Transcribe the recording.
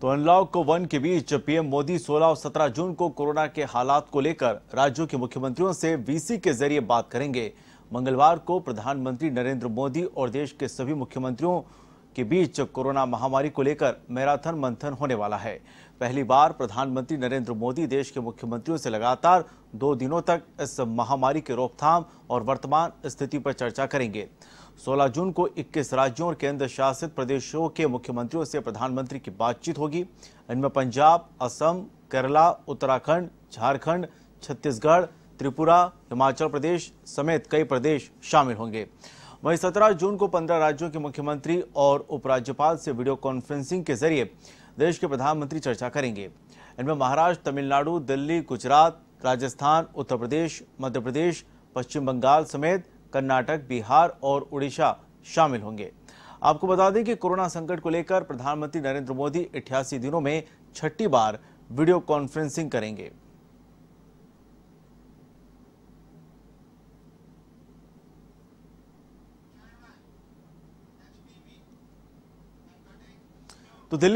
तो अनलॉक को वन के बीच पीएम मोदी 16 और 17 जून को कोरोना के हालात को लेकर राज्यों के मुख्यमंत्रियों से वीसी के जरिए बात करेंगे मंगलवार को प्रधानमंत्री नरेंद्र मोदी और देश के सभी मुख्यमंत्रियों के बीच कोरोना महामारी को लेकर मैराथन मंथन होने वाला है पहली बार प्रधानमंत्री नरेंद्र मोदी देश के मुख्यमंत्रियों से लगातार दो दिनों तक इस महामारी के रोकथाम और वर्तमान स्थिति पर चर्चा करेंगे 16 जून को 21 राज्यों और केंद्र शासित प्रदेशों के मुख्यमंत्रियों से प्रधानमंत्री की बातचीत होगी इनमें पंजाब असम केरला उत्तराखंड झारखंड छत्तीसगढ़ त्रिपुरा हिमाचल प्रदेश समेत कई प्रदेश शामिल होंगे वहीं 17 जून को 15 राज्यों के मुख्यमंत्री और उपराज्यपाल से वीडियो कॉन्फ्रेंसिंग के जरिए देश के प्रधानमंत्री चर्चा करेंगे इनमें महाराष्ट्र तमिलनाडु दिल्ली गुजरात राजस्थान उत्तर प्रदेश मध्य प्रदेश पश्चिम बंगाल समेत कर्नाटक बिहार और उड़ीसा शामिल होंगे आपको बता दें कि कोरोना संकट को लेकर प्रधानमंत्री नरेंद्र मोदी अठासी दिनों में छठी बार वीडियो कॉन्फ्रेंसिंग करेंगे તો દિલ્હી